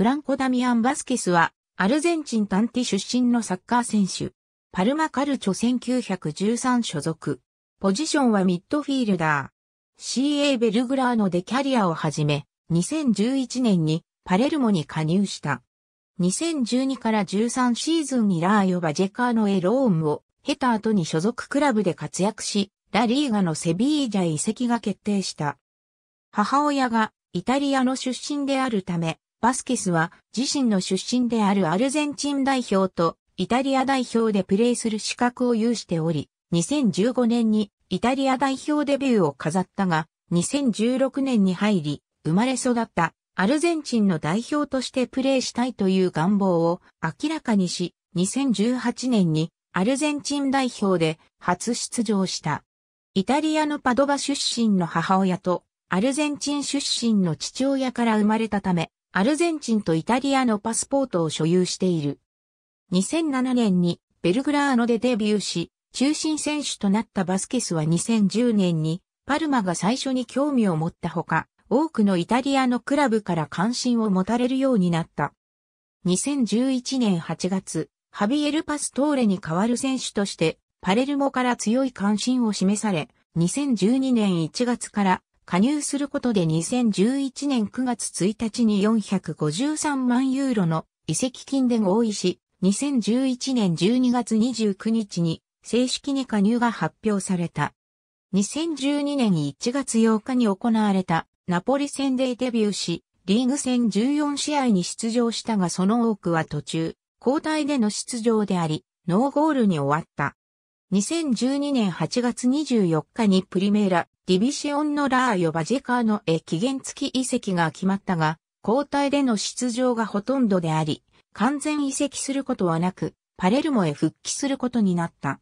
フランコ・ダミアン・バスケスは、アルゼンチンタンティ出身のサッカー選手。パルマカルチョ1913所属。ポジションはミッドフィールダー。CA ベルグラーノでキャリアを始め、2011年にパレルモに加入した。2012から13シーズンにラーヨ・バジェカーノへローンを経た後に所属クラブで活躍し、ラリーガのセビージャ移籍が決定した。母親がイタリアの出身であるため、バスケスは自身の出身であるアルゼンチン代表とイタリア代表でプレーする資格を有しており、2015年にイタリア代表デビューを飾ったが、2016年に入り、生まれ育ったアルゼンチンの代表としてプレーしたいという願望を明らかにし、2018年にアルゼンチン代表で初出場した。イタリアのパドバ出身の母親とアルゼンチン出身の父親から生まれたため、アルゼンチンとイタリアのパスポートを所有している。2007年にベルグラーノでデビューし、中心選手となったバスケスは2010年にパルマが最初に興味を持ったほか、多くのイタリアのクラブから関心を持たれるようになった。2011年8月、ハビエル・パストーレに代わる選手として、パレルモから強い関心を示され、2012年1月から加入することで2011年9月1日に453万ユーロの移籍金で合意し、2011年12月29日に正式に加入が発表された。2012年1月8日に行われたナポリ戦でデビューし、リーグ戦14試合に出場したがその多くは途中、交代での出場であり、ノーゴールに終わった。2012年8月24日にプリメーラ、ディビシオンのラーヨ・バジェカーノへ期限付き移籍が決まったが、交代での出場がほとんどであり、完全移籍することはなく、パレルモへ復帰することになった。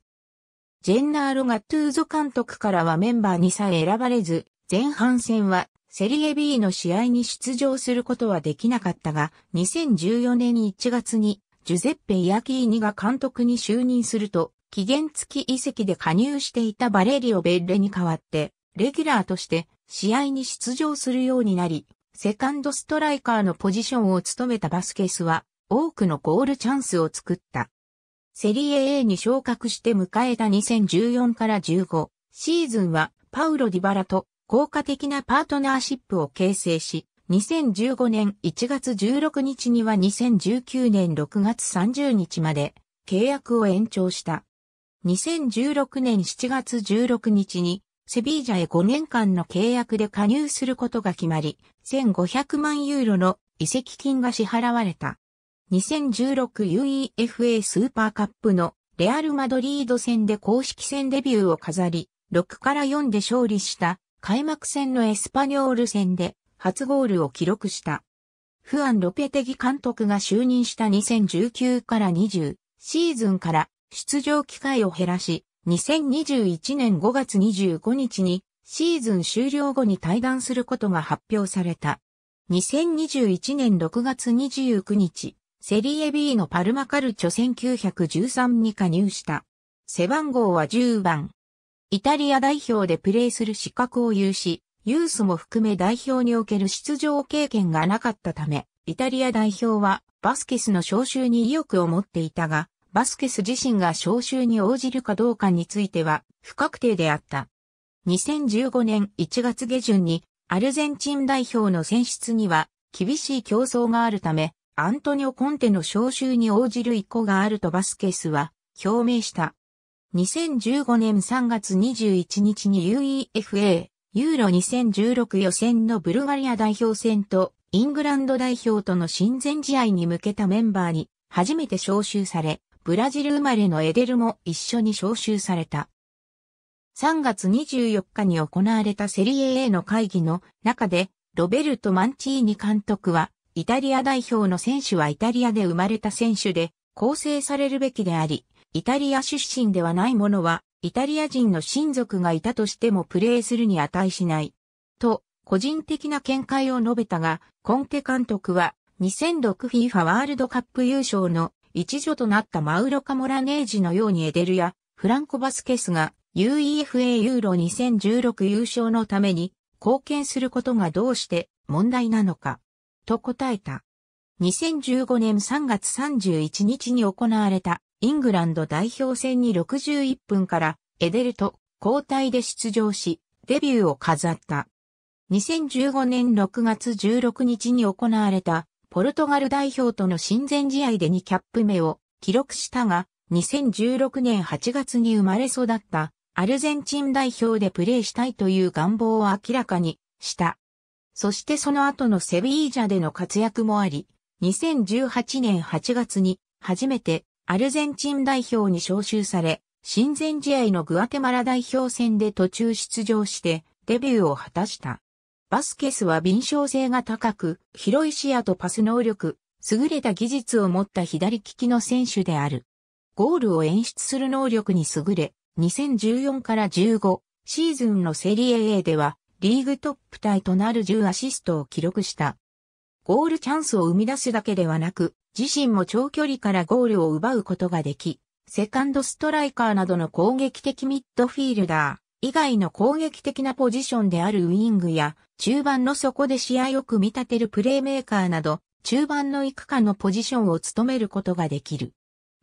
ジェンナーロ・ガトゥーゾ監督からはメンバーにさえ選ばれず、前半戦はセリエ B の試合に出場することはできなかったが、2014年1月にジュゼッペ・イアキーニが監督に就任すると、期限付き移籍で加入していたバレリオ・ベッレに代わって、レギュラーとして試合に出場するようになり、セカンドストライカーのポジションを務めたバスケスは、多くのゴールチャンスを作った。セリエ A に昇格して迎えた2014から15シーズンはパウロ・ディバラと効果的なパートナーシップを形成し、2015年1月16日には2019年6月30日まで契約を延長した。2016年7月16日にセビージャへ5年間の契約で加入することが決まり、1500万ユーロの移籍金が支払われた。2016 UEFA スーパーカップのレアル・マドリード戦で公式戦デビューを飾り、6から4で勝利した開幕戦のエスパニョール戦で初ゴールを記録した。フアン・ロペテギ監督が就任した2019から20シーズンから出場機会を減らし、2021年5月25日にシーズン終了後に退団することが発表された。2021年6月29日、セリエ B のパルマカルチョ1913に加入した。背番号は10番。イタリア代表でプレーする資格を有し、ユースも含め代表における出場経験がなかったため、イタリア代表はバスケスの招集に意欲を持っていたが、バスケス自身が招集に応じるかどうかについては不確定であった。2015年1月下旬にアルゼンチン代表の選出には厳しい競争があるため、アントニオ・コンテの招集に応じる意向があるとバスケスは表明した。2015年3月21日に UEFA ユーロ2016予選のブルガリア代表戦とイングランド代表との親善試合に向けたメンバーに初めて招集され、ブラジル生まれのエデルも一緒に招集された。3月24日に行われたセリエ A の会議の中で、ロベルト・マンチーニ監督は、イタリア代表の選手はイタリアで生まれた選手で、構成されるべきであり、イタリア出身ではないものは、イタリア人の親族がいたとしてもプレーするに値しない。と、個人的な見解を述べたが、コンテ監督は、2006FIFA ワールドカップ優勝の一助となったマウロ・カモラネージのようにエデルやフランコ・バスケスが UEFA ユーロ2016優勝のために貢献することがどうして問題なのか、と答えた。2015年3月31日に行われたイングランド代表戦に61分からエデルと交代で出場し、デビューを飾った。2015年6月16日に行われたポルトガル代表との親善試合で2キャップ目を記録したが、2016年8月に生まれ育ったアルゼンチン代表でプレーしたいという願望を明らかにした。そしてその後のセビージャでの活躍もあり、2018年8月に初めてアルゼンチン代表に招集され、親善試合のグアテマラ代表戦で途中出場してデビューを果たした。バスケスは敏捷性が高く、広い視野とパス能力、優れた技術を持った左利きの選手である。ゴールを演出する能力に優れ、2014から15シーズンのセリエ A では、リーグトップタイとなる10アシストを記録した。ゴールチャンスを生み出すだけではなく、自身も長距離からゴールを奪うことができ、セカンドストライカーなどの攻撃的ミッドフィールダー。以外の攻撃的なポジションであるウィングや中盤の底で試合を組み立てるプレーメーカーなど中盤のいくかのポジションを務めることができる。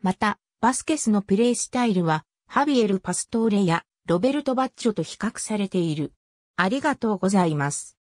また、バスケスのプレイスタイルはハビエル・パストーレやロベルト・バッチョと比較されている。ありがとうございます。